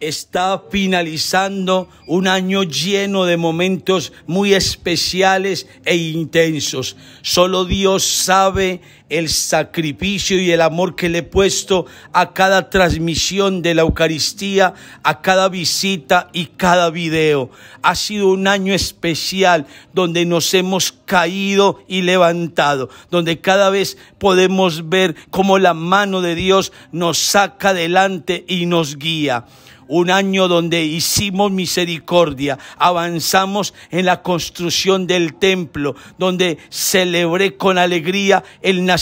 está finalizando un año lleno de momentos muy especiales e intensos. Solo Dios sabe el sacrificio y el amor que le he puesto a cada transmisión de la Eucaristía, a cada visita y cada video. Ha sido un año especial donde nos hemos caído y levantado, donde cada vez podemos ver cómo la mano de Dios nos saca adelante y nos guía un año donde hicimos misericordia, avanzamos en la construcción del templo, donde celebré con alegría el nacimiento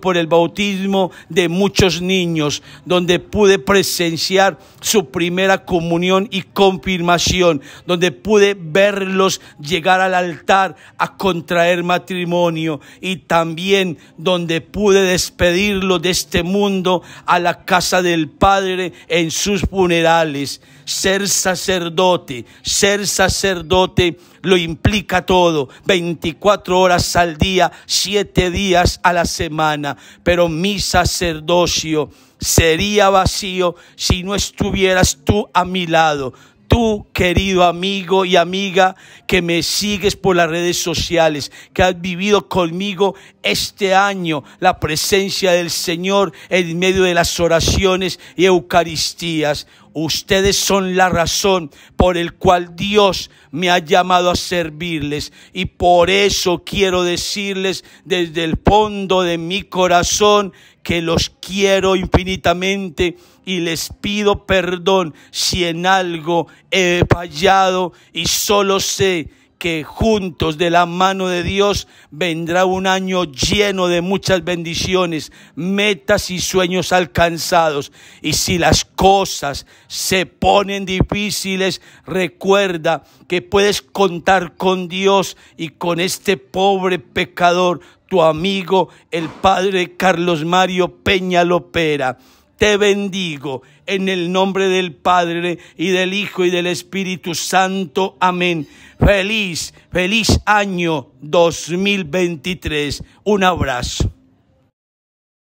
por el bautismo de muchos niños, donde pude presenciar su primera comunión y confirmación, donde pude verlos llegar al altar a contraer matrimonio y también donde pude despedirlo de este mundo a la casa del Padre en sus funerales. Ser sacerdote, ser sacerdote lo implica todo, 24 horas al día, 7 días al la semana, pero mi sacerdocio sería vacío si no estuvieras tú a mi lado. Tú, querido amigo y amiga que me sigues por las redes sociales, que has vivido conmigo este año la presencia del Señor en medio de las oraciones y Eucaristías. Ustedes son la razón por el cual Dios me ha llamado a servirles. Y por eso quiero decirles desde el fondo de mi corazón que los quiero infinitamente y les pido perdón si en algo he fallado y solo sé que juntos de la mano de Dios vendrá un año lleno de muchas bendiciones, metas y sueños alcanzados. Y si las cosas se ponen difíciles, recuerda que puedes contar con Dios y con este pobre pecador, tu amigo, el padre Carlos Mario Peña Lopera te bendigo en el nombre del Padre y del Hijo y del Espíritu Santo. Amén. Feliz, feliz año 2023. Un abrazo.